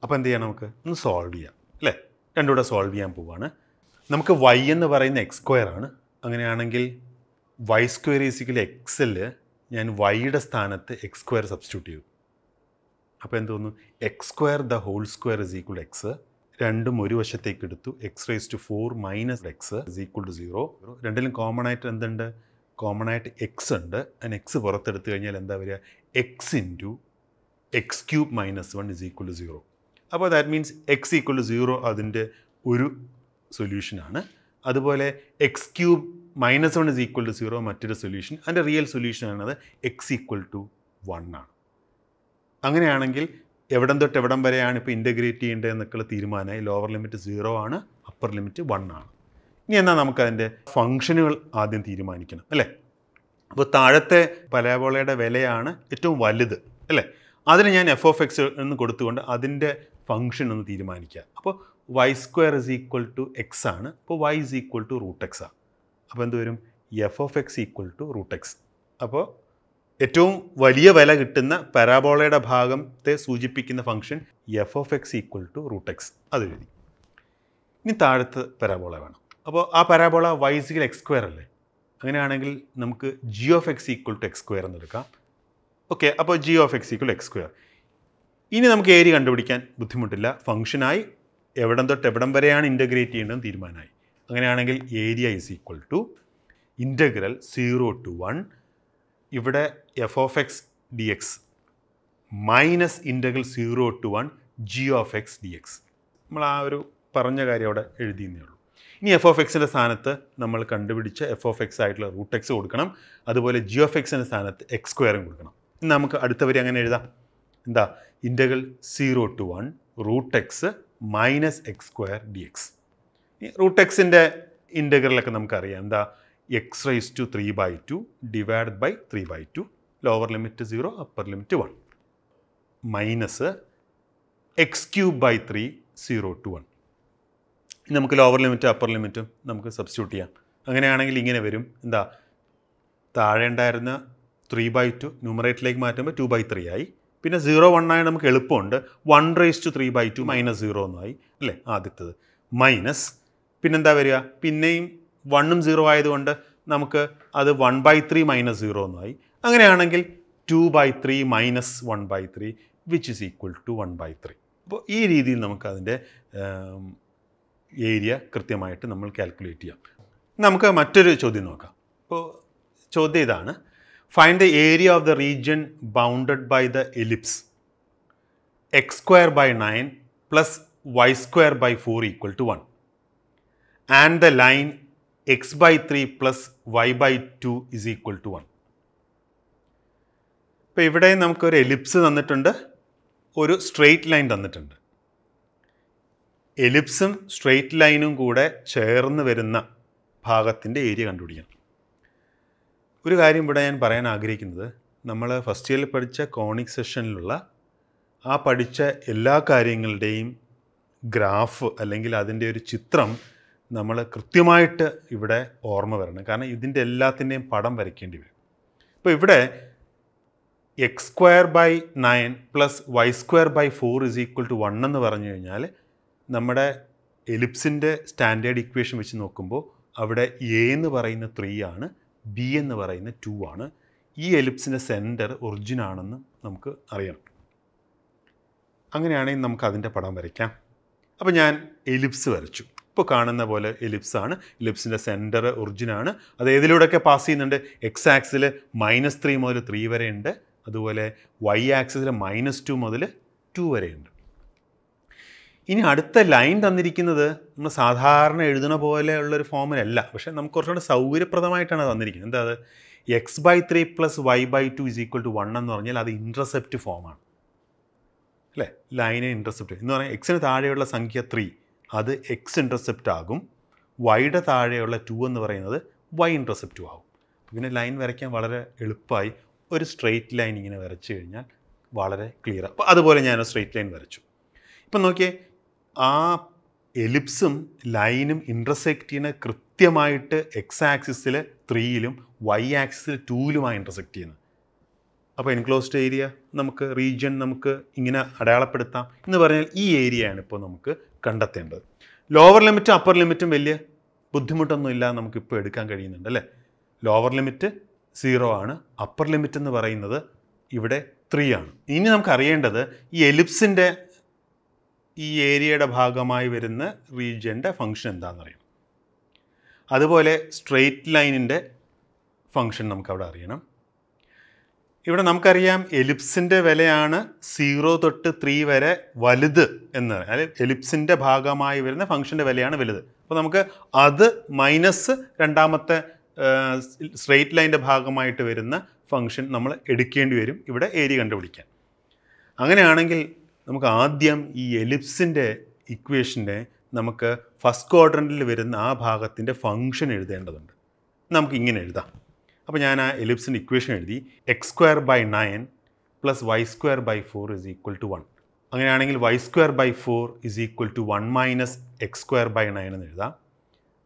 അപ്പോൾ എന്ത് ചെയ്യണം നമുക്ക് ഒന്ന് സോൾവ് ചെയ്യാം അല്ലേ രണ്ടുകൂടെ സോൾവ് ചെയ്യാൻ പോവുകയാണ് നമുക്ക് വൈ എന്ന് പറയുന്ന എക്സ് സ്ക്വയർ ആണ് അങ്ങനെയാണെങ്കിൽ വൈ സ്ക്വയർ ഈസിക്കൽ എക്സിൽ ഞാൻ വൈയുടെ സ്ഥാനത്ത് എക്സ് സ്ക്വയർ സബ്സ്റ്റിറ്റ്യൂട്ട് ചെയ്തു അപ്പോൾ എന്ത് തോന്നുന്നു x square the whole square is equal x രണ്ടും ഒരു വശത്തേക്ക് എടുത്തു x raise to four minus x is equal to zero രണ്ടിലും കോമൺ ആയിട്ട് എന്തുണ്ട് കോമൺ ആയിട്ട് എക്സ് ഉണ്ട് അതിന് എക്സ് പുറത്തെടുത്തു കഴിഞ്ഞാൽ എന്താ വരിക x into x cube minus one is equal to zero അപ്പോൾ that means x equal to zero അതിൻ്റെ ഒരു സൊല്യൂഷനാണ് അതുപോലെ x cube minus one is equal to zero മറ്റൊരു സൊല്യൂഷൻ അതിൻ്റെ റിയൽ സൊല്യൂഷൻ ആണത് എക്സ് ഈക്വൽ ടു വൺ ആണ് അങ്ങനെയാണെങ്കിൽ എവിടം തൊട്ട് എവിടം വരെയാണ് ഇപ്പോൾ ഇൻ്റഗ്രേറ്റ് ചെയ്യേണ്ടത് എന്നൊക്കെയുള്ള തീരുമാനമായി ലോവർ ലിമിറ്റ് സീറോ ആണ് അപ്പർ ലിമിറ്റ് വൺ ആണ് ഇനി എന്നാൽ നമുക്കതിൻ്റെ ഫംഗ്ഷനുകൾ ആദ്യം തീരുമാനിക്കണം അല്ലേ അപ്പോൾ താഴത്തെ പരാബോളയുടെ വിലയാണ് ഏറ്റവും വലുത് അല്ലേ അതിന് ഞാൻ എഫ് ഓഫ് എക്സ് എന്ന് കൊടുത്തുകൊണ്ട് അതിൻ്റെ ഫംഗ്ഷൻ എന്ന് തീരുമാനിക്കുക അപ്പോൾ y square is equal to x ആണ് അപ്പോൾ y is equal to root x ആണ് അപ്പോൾ എന്ത് വരും f of x equal to root x അപ്പോൾ ഏറ്റവും വലിയ വില കിട്ടുന്ന പരാബോളയുടെ ഭാഗത്തെ സൂചിപ്പിക്കുന്ന function f of x equal to root x അത് എഴുതി ഇനി താഴത്തെ പരാബോള വേണം അപ്പോൾ ആ പരാബോള വൈസിക്കൽ എക്സ് സ്ക്വയർ അല്ലേ അങ്ങനെയാണെങ്കിൽ നമുക്ക് g of x equal to x square എന്ന് എടുക്കാം ഓക്കെ അപ്പോൾ g of x equal x square ഇനി നമുക്ക് ഏരിയ കണ്ടുപിടിക്കാൻ ബുദ്ധിമുട്ടില്ല ഫംഗ്ഷനായി എവിടം തൊട്ട് എവിടം വരെയാണ് ഇൻ്റഗ്രേറ്റ് ചെയ്യേണ്ടതെന്ന് തീരുമാനമായി അങ്ങനെയാണെങ്കിൽ area is equal to integral zero to one ഇവിടെ f of x d x minus integral zero to one g of x d x നമ്മൾ ആ ഒരു പറഞ്ഞ കാര്യം അവിടെ എഴുതിയെന്നേ ഉള്ളൂ ഇനി എഫ് ഓഫ് എക്സിൻ്റെ സ്ഥാനത്ത് നമ്മൾ കണ്ടുപിടിച്ച എഫ് ഓഫ് എക്സ് ആയിട്ടുള്ള റൂട്ട് എക്സ് കൊടുക്കണം അതുപോലെ ജി ഓഫ് എക്സിൻ്റെ സ്ഥാനത്ത് എക്സ് സ്ക്വയറും കൊടുക്കണം നമുക്ക് അടുത്ത വരി അങ്ങനെ എഴുതാം എന്താ integral zero to one root x minus x square d x root എക്സിൻ്റെ ഇൻ്റഗ്രലൊക്കെ നമുക്കറിയാം എന്താ x raise to three by two divide by three by two lower limit zero upper limit one minus x cube by three zero to one നമുക്ക് lower limit upper ലിമിറ്റും നമുക്ക് substitute ചെയ്യാം അങ്ങനെയാണെങ്കിൽ ഇങ്ങനെ വരും എന്താ താഴെ ഉണ്ടായിരുന്ന ത്രീ ബൈ ടു ന്യൂമറേറ്ററിലേക്ക് മാറ്റുമ്പോൾ ടു ബൈ ത്രീ ആയി പിന്നെ സീറോ വൺ ആയത് നമുക്ക് എളുപ്പമുണ്ട് one raise to three by two minus zero എന്നായി അല്ലേ ആദ്യത്തത് മൈനസ് പിന്നെന്താ വരിക പിന്നെയും വണ്ണും സീറോ ആയതുകൊണ്ട് നമുക്ക് അത് one by three minus zero എന്നായി അങ്ങനെയാണെങ്കിൽ two by three minus one by three which is equal to one by three അപ്പോൾ ഈ രീതിയിൽ നമുക്കതിൻ്റെ ഏരിയ കൃത്യമായിട്ട് നമ്മൾ കാൽക്കുലേറ്റ് ചെയ്യാം നമുക്ക് മറ്റൊരു ചോദ്യം നോക്കാം അപ്പോൾ ചോദ്യം ഇതാണ് find the area of the region bounded by the ellipse x square by nine plus y square by four equal to one and the line x by three plus y by two is equal to one ഇപ്പോൾ ഇവിടെ നമുക്കൊരു ellipse തന്നിട്ടുണ്ട് ഒരു straight line തന്നിട്ടുണ്ട് എലിപ്സും straight ലൈനും കൂടെ ചേർന്ന് വരുന്ന ഭാഗത്തിൻ്റെ ഏരിയ കണ്ടുപിടിക്കണം ഒരു കാര്യം ഇവിടെ ഞാൻ പറയാൻ ആഗ്രഹിക്കുന്നത് നമ്മൾ ഫസ്റ്റ് ഇയറിൽ പഠിച്ച കോണിക് സെഷനിലുള്ള ആ പഠിച്ച എല്ലാ കാര്യങ്ങളുടെയും ഗ്രാഫ് അല്ലെങ്കിൽ അതിൻ്റെ ഒരു ചിത്രം നമ്മൾ കൃത്യമായിട്ട് ഇവിടെ ഓർമ്മ വരണം കാരണം ഇതിൻ്റെ എല്ലാത്തിൻ്റെയും പടം വരയ്ക്കേണ്ടി വരും അപ്പോൾ ഇവിടെ x square by nine plus y square by four is equal to one എന്ന് പറഞ്ഞു കഴിഞ്ഞാൽ നമ്മുടെ എലിപ്സിൻ്റെ സ്റ്റാൻഡേർഡ് ഇക്വേഷൻ വെച്ച് നോക്കുമ്പോൾ അവിടെ എ എന്ന് പറയുന്ന ത്രീ ആണ് ബി എന്ന് പറയുന്ന ടു ആണ് ഈ എലിപ്സിൻ്റെ സെൻറ്റർ ഒറിജിൻ ആണെന്ന് നമുക്ക് അറിയണം അങ്ങനെയാണെങ്കിൽ നമുക്ക് അതിൻ്റെ പടം വരയ്ക്കാം അപ്പോൾ ഞാൻ എലിപ്സ് വരച്ചു ഇപ്പോൾ കാണുന്ന പോലെ എലിപ്സാണ് എലിപ്സിൻ്റെ സെൻറ്റർ ഒറിജിനാണ് അത് ഏതിലൂടെയൊക്കെ പാസ് ചെയ്യുന്നുണ്ട് എക്സ് ആക്സിൽ മൈനസ് ത്രീ മുതൽ ത്രീ വരെ ഉണ്ട് അതുപോലെ വൈ ആക്സിൽ മൈനസ് ടു മുതൽ ടു വരെയുണ്ട് ഇനി അടുത്ത ലൈൻ തന്നിരിക്കുന്നത് നമ്മൾ സാധാരണ എഴുതുന്ന പോലെയുള്ളൊരു ഫോമിലല്ല പക്ഷേ നമുക്ക് കുറച്ചുകൂടെ സൗകര്യപ്രദമായിട്ടാണ് തന്നിരിക്കുന്നത് എന്താ അത് x by three plus y by two is equal to one എന്ന് പറഞ്ഞാൽ അത് ഇൻറ്റർസെപ്റ്റ് ഫോമാണ് അല്ലേ ലൈനെ ഇൻറ്റർസെപ്റ്റ് എന്ന് പറഞ്ഞാൽ എക്സിന് താഴെയുള്ള സംഖ്യ ത്രീ അത് എക്സ് ഇൻറ്റർസെപ്റ്റ് ആകും വൈയുടെ താഴെയുള്ള ടു എന്ന് പറയുന്നത് വൈ ഇൻറ്റർസെപ്റ്റും ആകും പിന്നെ ലൈൻ വരയ്ക്കാൻ വളരെ എളുപ്പമായി ഒരു സ്ട്രെയിറ്റ് ലൈൻ ഇങ്ങനെ വരച്ചു കഴിഞ്ഞാൽ വളരെ ക്ലിയർ അപ്പോൾ അതുപോലെ ഞാൻ സ്ട്രെയിറ്റ് ലൈൻ വരച്ചു ഇപ്പം നോക്കിയേ ആ എലിപ്സും ലൈനും ഇൻ്റർസെക്റ്റ് ചെയ്യുന്ന കൃത്യമായിട്ട് എക്സ് ആക്സിസിൽ ത്രീയിലും വൈ ആക്സിസിൽ ടൂയിലുമാണ് ഇൻ്റർസെക്റ്റ് ചെയ്യുന്നത് അപ്പോൾ എൻക്ലോസ്ഡ് ഏരിയ നമുക്ക് റീജിയൻ നമുക്ക് ഇങ്ങനെ അടയാളപ്പെടുത്താം എന്ന് പറഞ്ഞാൽ ഈ ഏരിയയാണ് ഇപ്പോൾ നമുക്ക് കണ്ടെത്തേണ്ടത് ലോവർ ലിമിറ്റും അപ്പർ ലിമിറ്റും വലിയ ബുദ്ധിമുട്ടൊന്നുമില്ല നമുക്കിപ്പോൾ എടുക്കാൻ കഴിയുന്നുണ്ട് അല്ലേ ലോവർ ലിമിറ്റ് സീറോ ആണ് അപ്പർ ലിമിറ്റ് എന്ന് പറയുന്നത് ഇവിടെ ത്രീ ആണ് ഇനി നമുക്കറിയേണ്ടത് ഈ എലിപ്സിൻ്റെ ഈ ഏരിയയുടെ ഭാഗമായി വരുന്ന റീജിയൻ്റെ ഫങ്ഷൻ എന്താണെന്നറിയാം അതുപോലെ സ്ട്രെയിറ്റ് ലൈനിൻ്റെ ഫങ്ഷൻ നമുക്കവിടെ അറിയണം ഇവിടെ നമുക്കറിയാം എലിപ്സിൻ്റെ വിലയാണ് സീറോ തൊട്ട് ത്രീ വരെ വലുത് എന്ന് അതായത് എലിപ്സിൻ്റെ ഭാഗമായി വരുന്ന ഫങ്ഷൻ്റെ വിലയാണ് വലുത് അപ്പോൾ നമുക്ക് അത് മൈനസ് രണ്ടാമത്തെ സ്ട്രെയിറ്റ് ലൈൻ്റെ ഭാഗമായിട്ട് വരുന്ന ഫങ്ഷൻ നമ്മൾ എടുക്കേണ്ടി വരും ഇവിടെ ഏരിയ കണ്ടുപിടിക്കാൻ അങ്ങനെയാണെങ്കിൽ നമുക്ക് ആദ്യം ഈ എലിപ്സിൻ്റെ ഇക്വേഷനെ നമുക്ക് ഫസ്റ്റ് ക്വാഡ്രൻറ്റിൽ വരുന്ന ആ ഭാഗത്തിൻ്റെ ഫങ്ഷൻ എഴുതേണ്ടതുണ്ട് നമുക്ക് ഇങ്ങനെ എഴുതാം അപ്പോൾ ഞാൻ ആ എലിപ്സിൻ്റെ ഇക്വേഷൻ എഴുതി x square by nine plus y square by four is equal to one അങ്ങനെയാണെങ്കിൽ y square by four is equal to one minus x square by nine എന്ന് എഴുതാം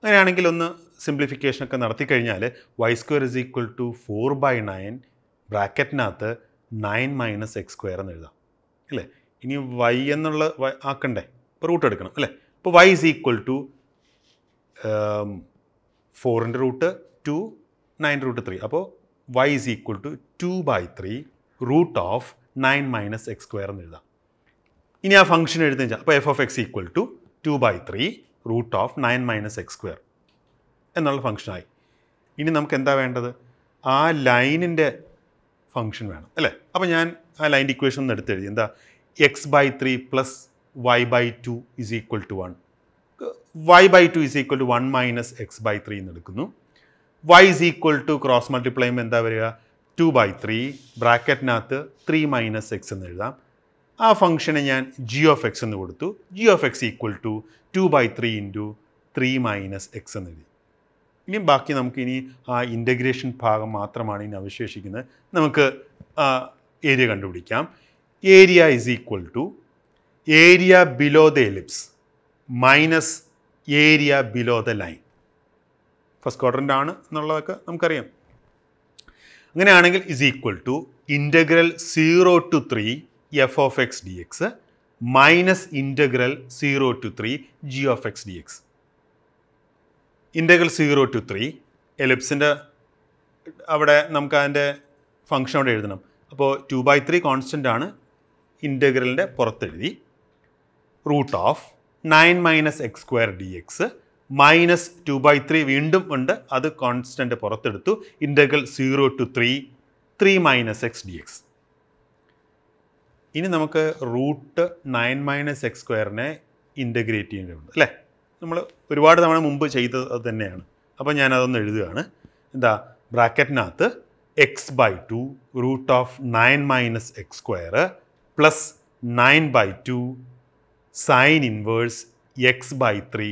അങ്ങനെയാണെങ്കിൽ ഒന്ന് സിംപ്ലിഫിക്കേഷനൊക്കെ നടത്തി കഴിഞ്ഞാൽ y square is equal to four by nine ബ്രാക്കറ്റിനകത്ത് nine minus x square എന്ന് എഴുതാം അല്ലേ ഇനി വൈ എന്നുള്ള ആക്കണ്ടേ ഇപ്പോൾ റൂട്ട് എടുക്കണം അല്ലേ ഇപ്പോൾ വൈ ഇസ് ഈക്വൽ ടു ഫോറിൻ്റെ root two nine root three അപ്പോൾ y is equal to two by three root of nine minus x square എന്ന് എഴുതാം ഇനി ആ ഫംഗ്ഷൻ എഴുതി വെച്ചാൽ അപ്പോൾ f of x equal to two by three root of nine minus x square എന്നുള്ള ഫംഗ്ഷനായി ഇനി നമുക്ക് എന്താ വേണ്ടത് ആ ലൈനിൻ്റെ ഫംഗ്ഷൻ വേണം അല്ലേ അപ്പോൾ ഞാൻ ആ ലൈൻ്റെ ഇക്വേഷൻ ഒന്ന് എടുത്ത് എഴുതി എന്താ x by three plus y by two is equal to one y by two is equal to one minus x by three എന്ന് എടുക്കുന്നു y is equal to cross multiply ചെയ്യുമ്പോൾ എന്താ വരിക ടു ബൈ ത്രീ ബ്രാക്കറ്റിനകത്ത് three minus x എന്ന് എഴുതാം ആ ഫംഗ്ഷനെ ഞാൻ ജി ഓഫ് എക്സ് എന്ന് കൊടുത്തു g of x equal to two by three into three minus x എന്ന് എഴുതി ഇനിയും ബാക്കി നമുക്ക് ഇനി ആ ഇൻ്റഗ്രേഷൻ ഭാഗം മാത്രമാണ് ഇനി അവശേഷിക്കുന്നത് നമുക്ക് ഏരിയ കണ്ടുപിടിക്കാം area is equal to area below the ellipse minus area below the line. First quadrant ആണ് എന്നുള്ളതൊക്കെ നമുക്കറിയാം അങ്ങനെയാണെങ്കിൽ is equal to integral zero to three f of x d x minus integral zero to three g of x d x integral zero to three എലിപ്സിൻ്റെ അവിടെ നമുക്ക് അതിൻ്റെ function അവിടെ എഴുതണം അപ്പോൾ ടു ബൈ ത്രീ കോൺസ്റ്റൻ്റ് ആണ് ഇൻ്റഗ്രലിൻ്റെ പുറത്തെഴുതി root of nine minus x square d x minus two by three വീണ്ടും ഉണ്ട് അത് കോൺസ്റ്റൻ്റ് പുറത്തെടുത്തു integral zero to three three minus x d x ഇനി നമുക്ക് റൂട്ട് നയൻ മൈനസ് എക്സ് സ്ക്വയറിനെ ഇൻ്റഗ്രേറ്റ് ചെയ്യേണ്ടതുണ്ട് അല്ലേ നമ്മൾ ഒരുപാട് തവണ മുമ്പ് ചെയ്തത് അത് തന്നെയാണ് അപ്പോൾ ഞാനതൊന്ന് എഴുതുകയാണ് എന്താ ബ്രാക്കറ്റിനകത്ത് x by two root of nine minus x square plus nine by two sine inverse x by three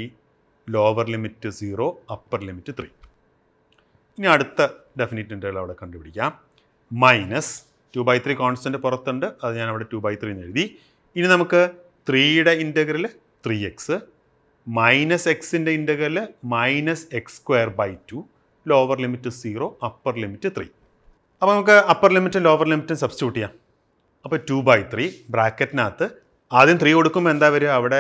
lower limit zero upper limit three ഇനി അടുത്ത ഡെഫിനിറ്റ് ഇൻ്റർവൽ അവിടെ കണ്ടുപിടിക്കാം minus two by three constant പുറത്തുണ്ട് അത് ഞാൻ അവിടെ to by three എന്ന് എഴുതി ഇനി നമുക്ക് ത്രീയുടെ ഇൻ്റഗ്രൽ ത്രീ എക്സ് മൈനസ് എക്സിൻ്റെ integral minus x square by two lower limit zero upper limit three അപ്പോൾ നമുക്ക് അപ്പർ ലിമിറ്റും ലോവർ ലിമിറ്റും സബ്സ്റ്റിറ്റ്യൂട്ട് ചെയ്യാം അപ്പോൾ ടു ബൈ ത്രീ ബ്രാക്കറ്റിനകത്ത് ആദ്യം ത്രീ കൊടുക്കുമ്പോൾ എന്താ വരിക അവിടെ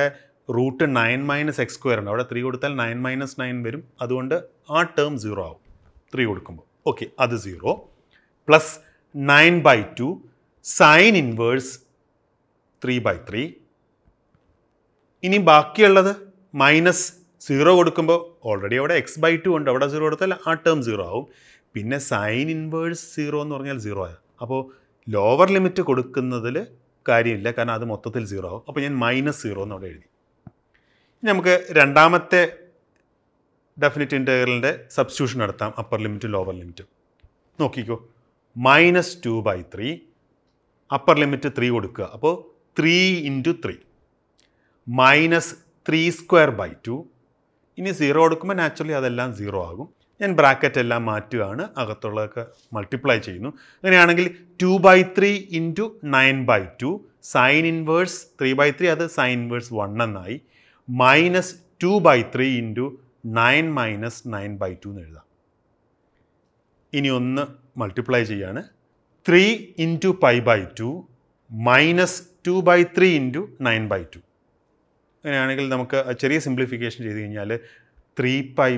root nine minus x square ഉണ്ട് അവിടെ ത്രീ കൊടുത്താൽ നയൻ മൈനസ് നയൻ വരും അതുകൊണ്ട് ആ ടേം സീറോ ആവും ത്രീ കൊടുക്കുമ്പോൾ ഓക്കെ അത് zero plus nine by two sine inverse three by three ഇനി ബാക്കിയുള്ളത് മൈനസ് സീറോ കൊടുക്കുമ്പോൾ ഓൾറെഡി അവിടെ എക്സ് ബൈ ടു ഉണ്ട് അവിടെ സീറോ കൊടുത്താൽ ആ ടേം സീറോ ആവും പിന്നെ സൈൻ ഇൻവേഴ്സ് സീറോ എന്ന് പറഞ്ഞാൽ സീറോ ആയി അപ്പോൾ ലോവർ ലിമിറ്റ് കൊടുക്കുന്നതിൽ കാര്യമില്ല കാരണം അത് മൊത്തത്തിൽ സീറോ ആകും അപ്പോൾ ഞാൻ മൈനസ് സീറോ എന്ന് അവിടെ എഴുതി നമുക്ക് രണ്ടാമത്തെ ഡെഫിനിറ്റ് ഇൻറ്റഗ്രലിൻ്റെ സബ്സ്റ്റിറ്റ്യൂഷൻ നടത്താം അപ്പർ ലിമിറ്റും ലോവർ ലിമിറ്റും നോക്കിക്കോ minus two by three upper limit three കൊടുക്കുക അപ്പോൾ three into three minus three square by two ഇനി സീറോ കൊടുക്കുമ്പോൾ നാച്ചുറലി അതെല്ലാം സീറോ ആകും ഞാൻ ബ്രാക്കറ്റ് എല്ലാം മാറ്റുകയാണ് അകത്തുള്ളതൊക്കെ മൾട്ടിപ്ലൈ ചെയ്യുന്നു അങ്ങനെയാണെങ്കിൽ two by three into nine by two sine inverse three by three അത് സൈൻ ഇൻവേഴ്സ് വൺ എന്നായി minus two by three into nine minus nine by two എന്ന് എഴുതാം ഇനി ഒന്ന് മൾട്ടിപ്ലൈ ചെയ്യാണ് three into pi by two minus two by three into nine by two അങ്ങനെയാണെങ്കിൽ നമുക്ക് ചെറിയ സിംപ്ലിഫിക്കേഷൻ ചെയ്ത് കഴിഞ്ഞാൽ three pi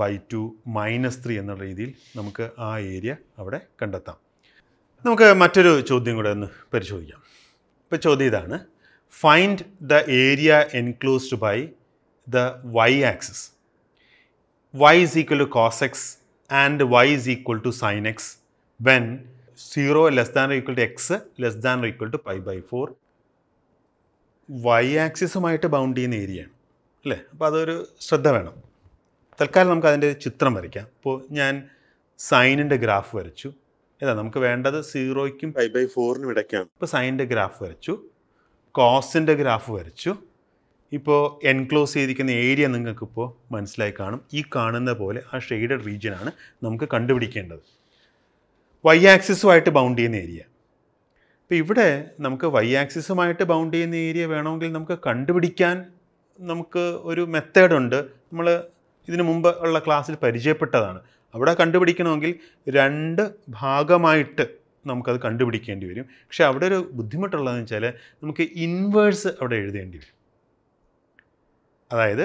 by two minus three എന്നുള്ള രീതിയിൽ നമുക്ക് ആ ഏരിയ അവിടെ കണ്ടെത്താം നമുക്ക് മറ്റൊരു ചോദ്യം കൂടെ ഒന്ന് പരിശോധിക്കാം ഇപ്പോൾ ചോദ്യം ഇതാണ് find the area enclosed by the y axis y is equal to cos x and y is equal to sine x when zero less than equal to x less than equal to pi by four y ആക്സിസുമായിട്ട് bound ചെയ്യുന്ന ഏരിയയാണ് അല്ലേ അപ്പോൾ അതൊരു ശ്രദ്ധ വേണം തൽക്കാലം നമുക്ക് അതിൻ്റെ ചിത്രം വരയ്ക്കാം ഇപ്പോൾ ഞാൻ സൈനിൻ്റെ ഗ്രാഫ് വരച്ചു ഏതാ നമുക്ക് വേണ്ടത് സീറോയ്ക്കും ഫൈവ് ബൈ ഫോറിനും ഇടയ്ക്കാണ് ഇപ്പോൾ സൈനിൻ്റെ ഗ്രാഫ് വരച്ചു കോസിൻ്റെ ഗ്രാഫ് വരച്ചു ഇപ്പോൾ എൻക്ലോസ് ചെയ്തിരിക്കുന്ന ഏരിയ നിങ്ങൾക്കിപ്പോൾ മനസ്സിലായി കാണും ഈ കാണുന്ന പോലെ ആ ഷെയ്ഡഡ് റീജിയനാണ് നമുക്ക് കണ്ടുപിടിക്കേണ്ടത് വൈ ആക്സിസുമായിട്ട് ബൗണ്ട് ചെയ്യുന്ന ഏരിയ അപ്പോൾ ഇവിടെ നമുക്ക് വൈ ആക്സിസുമായിട്ട് ബൗണ്ട് ചെയ്യുന്ന ഏരിയ വേണമെങ്കിൽ നമുക്ക് കണ്ടുപിടിക്കാൻ നമുക്ക് ഒരു മെത്തേഡുണ്ട് നമ്മൾ ഇതിനു മുമ്പ് ഉള്ള ക്ലാസ്സിൽ പരിചയപ്പെട്ടതാണ് അവിടെ കണ്ടുപിടിക്കണമെങ്കിൽ രണ്ട് ഭാഗമായിട്ട് നമുക്കത് കണ്ടുപിടിക്കേണ്ടി വരും പക്ഷെ അവിടെ ഒരു ബുദ്ധിമുട്ടുള്ളതെന്ന് വെച്ചാൽ നമുക്ക് ഇൻവേഴ്സ് അവിടെ എഴുതേണ്ടി വരും അതായത്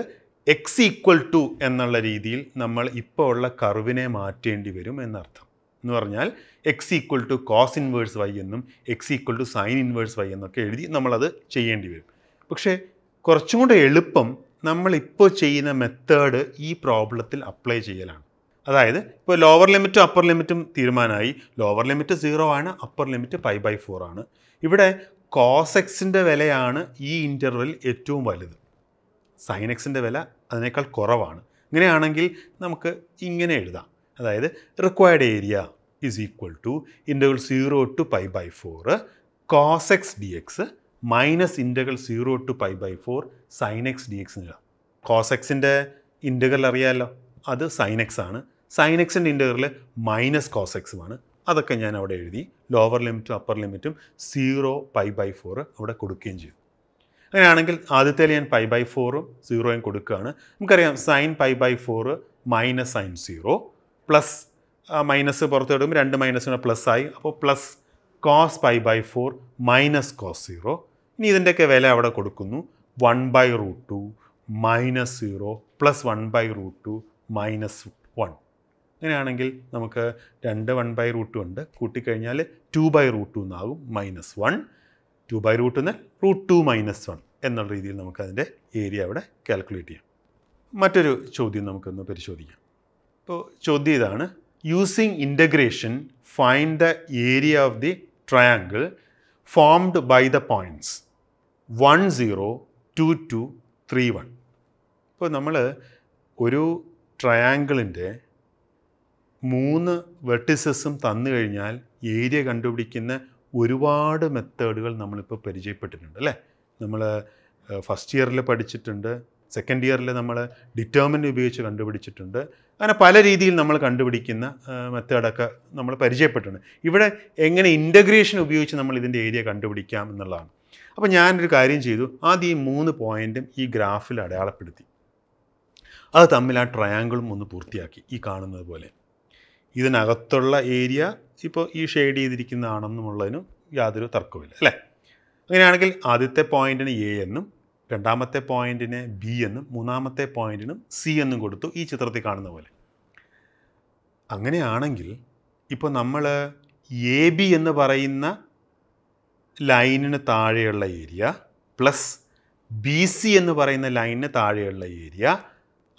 എക്സ് ഈക്വൽ ടു എന്നുള്ള രീതിയിൽ നമ്മൾ ഇപ്പോൾ ഉള്ള കർവിനെ മാറ്റേണ്ടി വരും എന്നർത്ഥം എന്ന് പറഞ്ഞാൽ x equal to cos inverse y എന്നും x equal to sine inverse y എന്നൊക്കെ എഴുതി നമ്മളത് ചെയ്യേണ്ടി വരും പക്ഷേ കുറച്ചും കൂടെ എളുപ്പം നമ്മളിപ്പോൾ ചെയ്യുന്ന മെത്തേഡ് ഈ പ്രോബ്ലത്തിൽ അപ്ലൈ ചെയ്യലാണ് അതായത് ഇപ്പോൾ ലോവർ ലിമിറ്റും അപ്പർ ലിമിറ്റും തീരുമാനമായി ലോവർ ലിമിറ്റ് സീറോ ആണ് upper limit five by four ആണ് ഇവിടെ കോസ് എക്സിൻ്റെ വിലയാണ് ഈ ഇൻ്റർവെൽ ഏറ്റവും വലുത് സൈൻ എക്സിൻ്റെ വില അതിനേക്കാൾ കുറവാണ് ഇങ്ങനെയാണെങ്കിൽ നമുക്ക് ഇങ്ങനെ എഴുതാം അതായത് required area is equal to interval zero to pi by four cos x d x minus integral zero to pi by four sine x d x എഴുതാം കോസ് എക്സിൻ്റെ ഇൻ്റകൾ അറിയാമല്ലോ അത് സൈൻ എക്സ് ആണ് സൈൻ എക്സിൻ്റെ integral minus cos എക്സുമാണ് അതൊക്കെ ഞാൻ അവിടെ എഴുതി ലോവർ ലിമിറ്റും അപ്പർ ലിമിറ്റും സീറോ പൈ ബൈ ഫോറ് അവിടെ കൊടുക്കുകയും ചെയ്തു അങ്ങനെയാണെങ്കിൽ ആദ്യത്തേൽ ഞാൻ പൈ ബൈ ഫോറും സീറോയും കൊടുക്കുകയാണ് നമുക്കറിയാം sine pi by four minus sine zero plus minus പുറത്ത് വിടുമ്പോൾ രണ്ട് മൈനസ് പ്ലസ് ആയി അപ്പോൾ plus cos pi by four minus cos zero ഇനി ഇതിൻ്റെയൊക്കെ വില അവിടെ കൊടുക്കുന്നു one by root two minus zero plus one by root two minus one അങ്ങനെയാണെങ്കിൽ നമുക്ക് രണ്ട് വൺ ബൈ റൂട്ട് ഉണ്ട് കൂട്ടിക്കഴിഞ്ഞാൽ ടു ബൈ റൂട്ട് ടു എന്നാകും minus one two by root നിന്ന് റൂട്ട് ടു മൈനസ് വൺ എന്നുള്ള രീതിയിൽ അതിൻ്റെ ഏരിയ അവിടെ കാൽക്കുലേറ്റ് ചെയ്യാം മറ്റൊരു ചോദ്യം നമുക്കൊന്ന് പരിശോധിക്കാം ഇപ്പോൾ ചോദ്യം ഇതാണ് using integration find the area of the triangle formed by the points one zero two to three one ഇപ്പോൾ നമ്മൾ ഒരു ട്രയാങ്കിളിൻ്റെ മൂന്ന് വെർട്ടിസസും തന്നു കഴിഞ്ഞാൽ ഏരിയ കണ്ടുപിടിക്കുന്ന ഒരുപാട് മെത്തേഡുകൾ നമ്മളിപ്പോൾ പരിചയപ്പെട്ടിട്ടുണ്ട് അല്ലേ നമ്മൾ ഫസ്റ്റ് ഇയറിൽ പഠിച്ചിട്ടുണ്ട് സെക്കൻഡ് ഇയറിൽ നമ്മൾ ഡിറ്റർമിൻ്റ് ഉപയോഗിച്ച് കണ്ടുപിടിച്ചിട്ടുണ്ട് അങ്ങനെ പല രീതിയിൽ നമ്മൾ കണ്ടുപിടിക്കുന്ന മെത്തേഡൊക്കെ നമ്മൾ പരിചയപ്പെട്ടിട്ടുണ്ട് ഇവിടെ എങ്ങനെ ഇൻ്റഗ്രേഷൻ ഉപയോഗിച്ച് നമ്മൾ ഇതിൻ്റെ ഏരിയ കണ്ടുപിടിക്കാം എന്നുള്ളതാണ് അപ്പോൾ ഞാനൊരു കാര്യം ചെയ്തു ആദ്യം ഈ മൂന്ന് പോയിൻറ്റും ഈ ഗ്രാഫിൽ അടയാളപ്പെടുത്തി അത് തമ്മിൽ ആ ട്രയാങ്കിളും ഒന്ന് പൂർത്തിയാക്കി ഈ കാണുന്നത് പോലെ ഇതിനകത്തുള്ള ഏരിയ ഇപ്പോൾ ഈ ഷെയ്ഡ് ചെയ്തിരിക്കുന്നതാണെന്നുള്ളതിനും യാതൊരു തർക്കവുമില്ല അല്ലേ അങ്ങനെയാണെങ്കിൽ ആദ്യത്തെ പോയിൻറ്റിന് എ എന്നും രണ്ടാമത്തെ പോയിൻറ്റിന് ബി എന്നും മൂന്നാമത്തെ പോയിൻറ്റിനും സി എന്നും കൊടുത്തു ഈ ചിത്രത്തിൽ കാണുന്ന പോലെ അങ്ങനെയാണെങ്കിൽ ഇപ്പോൾ നമ്മൾ എ ബി എന്ന് പറയുന്ന ലൈനിന് താഴെയുള്ള ഏരിയ പ്ലസ് ബി സി എന്ന് പറയുന്ന ലൈനിന് താഴെയുള്ള ഏരിയ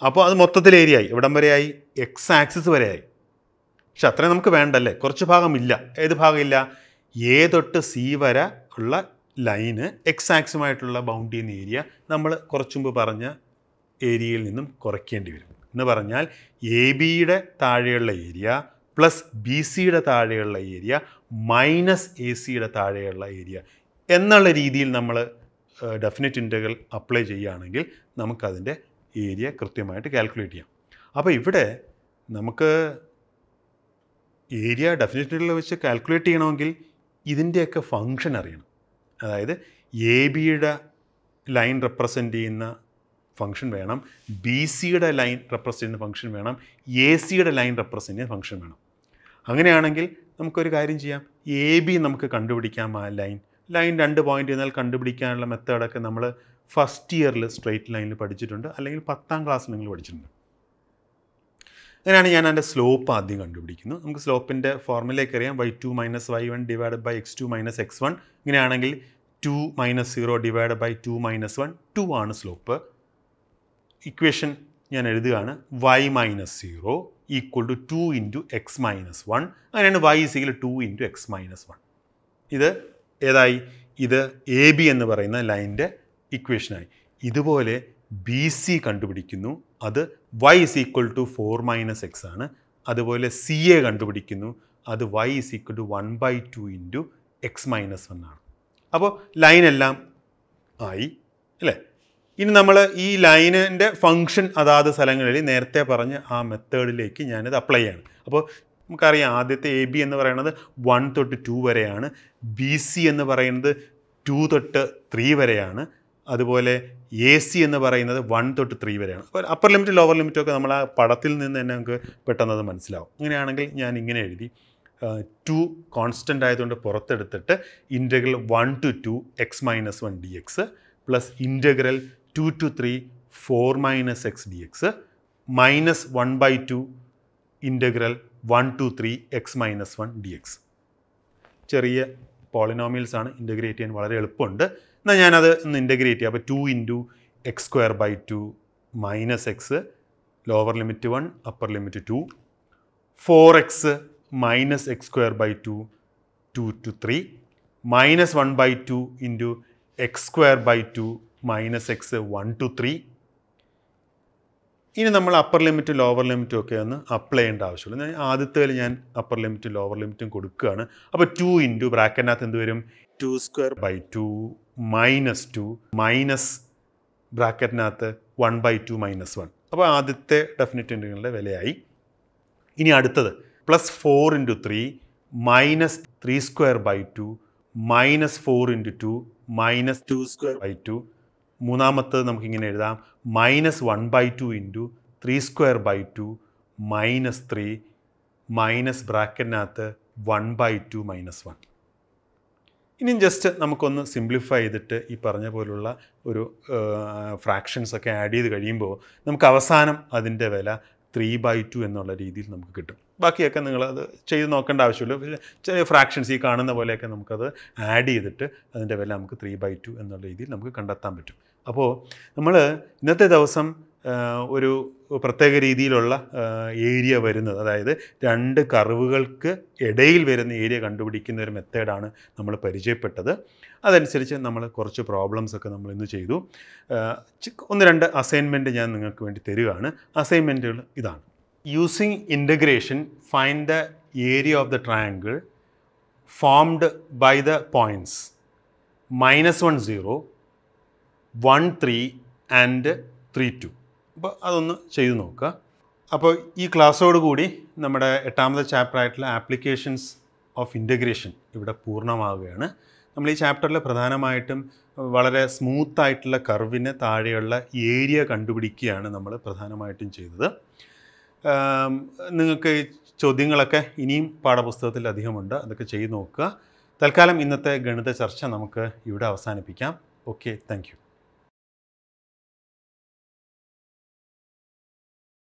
അപ്പോൾ അത് മൊത്തത്തിൽ ഏരിയ ആയി ഇവിടം വരെയായി എക്സ് ആക്സിസ് വരെയായി പക്ഷെ അത്രയും നമുക്ക് വേണ്ടല്ലേ കുറച്ച് ഭാഗമില്ല ഏത് ഭാഗമില്ല എ തൊട്ട് സി വരെ ഉള്ള ലൈന് എക്സ് ആക്സുമായിട്ടുള്ള ബൗണ്ടറി എന്ന ഏരിയ നമ്മൾ കുറച്ചു മുമ്പ് പറഞ്ഞ ഏരിയയിൽ നിന്നും കുറയ്ക്കേണ്ടി വരും എന്ന് പറഞ്ഞാൽ എ ബിയുടെ താഴെയുള്ള ഏരിയ പ്ലസ് ബി സിയുടെ താഴെയുള്ള ഏരിയ മൈനസ് എ സിയുടെ താഴെയുള്ള ഏരിയ എന്നുള്ള രീതിയിൽ നമ്മൾ ഡെഫിനറ്റ് ഇൻ്റഗ്രൽ അപ്ലൈ ചെയ്യുകയാണെങ്കിൽ നമുക്കതിൻ്റെ ഏരിയ കൃത്യമായിട്ട് കാൽക്കുലേറ്റ് ചെയ്യാം അപ്പോൾ ഇവിടെ നമുക്ക് ഏരിയ ഡെഫിനറ്റ് ഇൻ്റഗ്രൽ വെച്ച് കാൽക്കുലേറ്റ് ചെയ്യണമെങ്കിൽ ഇതിൻ്റെയൊക്കെ ഫങ്ഷൻ അറിയണം അതായത് എ ബിയുടെ ലൈൻ റെപ്രസെൻ്റ് ചെയ്യുന്ന ഫങ്ഷൻ വേണം ബി സിയുടെ ലൈൻ റെപ്രസെൻ്റ് ചെയ്യുന്ന ഫങ്ഷൻ വേണം എ സിയുടെ ലൈൻ റെപ്രസെൻ്റ് ചെയ്യുന്ന ഫങ്ഷൻ വേണം അങ്ങനെയാണെങ്കിൽ നമുക്കൊരു കാര്യം ചെയ്യാം എ ബി നമുക്ക് കണ്ടുപിടിക്കാം ആ ലൈൻ ലൈൻ രണ്ട് പോയിന്റ് എന്നാൽ കണ്ടുപിടിക്കാനുള്ള മെത്തേഡൊക്കെ നമ്മൾ ഫസ്റ്റ് ഇയറിൽ സ്ട്രെയിറ്റ് ലൈനിൽ പഠിച്ചിട്ടുണ്ട് അല്ലെങ്കിൽ പത്താം ക്ലാസ്സിൽ നിങ്ങൾ പഠിച്ചിട്ടുണ്ട് അങ്ങനെയാണ് ഞാൻ എൻ്റെ സ്ലോപ്പ് ആദ്യം കണ്ടുപിടിക്കുന്നു നമുക്ക് സ്ലോപ്പിൻ്റെ ഫോർമുലയൊക്കെ അറിയാം y two minus y one divide by x two minus x one ഇങ്ങനെയാണെങ്കിൽ two minus zero divide by two minus one two ആണ് സ്ലോപ്പ് ഇക്വേഷൻ ഞാൻ എഴുതുകയാണ് y minus zero equal to two into X minus one അങ്ങനെയാണ് y is equal to into X minus minus one ഏതായി ഇത് A B എന്ന് പറയുന്ന ലൈനിൻ്റെ ഇക്വേഷനായി ഇതുപോലെ ബി സി കണ്ടുപിടിക്കുന്നു അത് y is equal to four minus x ആണ് അതുപോലെ സി എ കണ്ടുപിടിക്കുന്നു അത് y is equal to one by two into X minus one ആണ് അപ്പോൾ ലൈനെല്ലാം ആയി അല്ലേ ഇനി നമ്മൾ ഈ ലൈനിൻ്റെ ഫങ്ഷൻ അതാത് സ്ഥലങ്ങളിൽ നേരത്തെ പറഞ്ഞ ആ മെത്തേഡിലേക്ക് ഞാനിത് അപ്ലൈ ചെയ്യണം അപ്പോൾ നമുക്കറിയാം ആദ്യത്തെ എ ബി എന്ന് പറയുന്നത് വൺ തൊട്ട് ടു വരെയാണ് ബി സി എന്ന് പറയുന്നത് ടു തൊട്ട് ത്രീ വരെയാണ് അതുപോലെ എ സി എന്ന് പറയുന്നത് വൺ തൊട്ട് ത്രീ വരെയാണ് അപ്പോൾ അപ്പർ ലിമിറ്റ് ലോവർ ലിമിറ്റൊക്കെ നമ്മൾ ആ പടത്തിൽ നിന്ന് തന്നെ നമുക്ക് പെട്ടെന്ന് അത് മനസ്സിലാവും അങ്ങനെയാണെങ്കിൽ ഞാൻ ഇങ്ങനെ എഴുതി ടു കോൺസ്റ്റൻ്റ് ആയതുകൊണ്ട് പുറത്തെടുത്തിട്ട് integral one to two x minus one d x plus integral two to three four minus x d x minus one by two integral one to three x minus one d x ചെറിയ polynomials ആണ് integrate ചെയ്യാൻ വളരെ എളുപ്പമുണ്ട് എന്നാൽ ഞാനത് ഒന്ന് integrate ചെയ്യാം അപ്പോൾ two into x square by two minus x lower limit one upper limit two four x minus x square by to two to three minus one by two into x square by two minus x one to three ഇനി നമ്മൾ upper ലിമിറ്റും lower ലിമിറ്റും ഒക്കെ ഒന്ന് apply ചെയ്യേണ്ട ആവശ്യമുള്ളൂ ഞാൻ ആദ്യത്തേൽ ഞാൻ അപ്പർ ലിമിറ്റും ലോവർ ലിമിറ്റും കൊടുക്കുകയാണ് അപ്പോൾ ടു ഇൻറ്റു ബ്രാക്കറ്റിനകത്ത് എന്ത് വരും two square by two minus two minus ബ്രാക്കറ്റിനകത്ത് one by two minus one അപ്പോൾ ആദ്യത്തെ ഡെഫിനറ്റ് ഇൻറ്റീരിയലിൻ്റെ വിലയായി ഇനി അടുത്തത് plus four into three minus three square by two minus four into two minus two square by two മൂന്നാമത്തത് നമുക്കിങ്ങനെ എഴുതാം minus one by two into three square by two minus three minus ബ്രാക്കറ്റിനകത്ത് one by two minus one ഇനിയും just നമുക്കൊന്ന് simplify ചെയ്തിട്ട് ഈ പറഞ്ഞ പോലുള്ള ഒരു ഫ്രാക്ഷൻസ് ഒക്കെ ആഡ് ചെയ്ത് കഴിയുമ്പോൾ നമുക്ക് അവസാനം അതിൻ്റെ വില ത്രീ ബൈ ടു എന്നുള്ള രീതിയിൽ നമുക്ക് കിട്ടും ബാക്കിയൊക്കെ നിങ്ങൾ അത് ചെയ്ത് നോക്കേണ്ട ആവശ്യമില്ല ചെറിയ ഫ്രാക്ഷൻസ് ഈ കാണുന്ന പോലെയൊക്കെ നമുക്കത് ആഡ് ചെയ്തിട്ട് അതിൻ്റെ വില നമുക്ക് ത്രീ ബൈ ടു എന്നുള്ള രീതിയിൽ നമുക്ക് കണ്ടെത്താൻ പറ്റും അപ്പോൾ നമ്മൾ ഇന്നത്തെ ദിവസം ഒരു പ്രത്യേക രീതിയിലുള്ള ഏരിയ വരുന്നത് അതായത് രണ്ട് കറിവുകൾക്ക് ഇടയിൽ വരുന്ന ഏരിയ കണ്ടുപിടിക്കുന്ന ഒരു മെത്തേഡാണ് നമ്മൾ പരിചയപ്പെട്ടത് അതനുസരിച്ച് നമ്മൾ കുറച്ച് പ്രോബ്ലംസ് ഒക്കെ നമ്മൾ ഇന്ന് ചെയ്തു ഒന്ന് രണ്ട് അസൈൻമെൻറ്റ് ഞാൻ നിങ്ങൾക്ക് വേണ്ടി തരികയാണ് അസൈൻമെൻറ്റുകൾ ഇതാണ് using integration find the area of the triangle formed by the points minus one zero one three and three two അപ്പോൾ അതൊന്ന് ചെയ്ത് നോക്കുക അപ്പോൾ ഈ ക്ലാസ്സോട് കൂടി നമ്മുടെ എട്ടാമത്തെ ചാപ്റ്റർ ആയിട്ടുള്ള ആപ്ലിക്കേഷൻസ് ഓഫ് ഇൻ്റഗ്രേഷൻ ഇവിടെ പൂർണ്ണമാവുകയാണ് നമ്മൾ ഈ ചാപ്റ്ററിൽ പ്രധാനമായിട്ടും വളരെ സ്മൂത്ത് ആയിട്ടുള്ള കർവിന് താഴെയുള്ള ഏരിയ കണ്ടുപിടിക്കുകയാണ് നമ്മൾ പ്രധാനമായിട്ടും ചെയ്തത് നിങ്ങൾക്ക് ചോദ്യങ്ങളൊക്കെ ഇനിയും പാഠപുസ്തകത്തിൽ അധികമുണ്ട് അതൊക്കെ ചെയ്തു നോക്കുക തൽക്കാലം ഇന്നത്തെ ഗണിത ചർച്ച നമുക്ക് ഇവിടെ അവസാനിപ്പിക്കാം ഓക്കെ താങ്ക്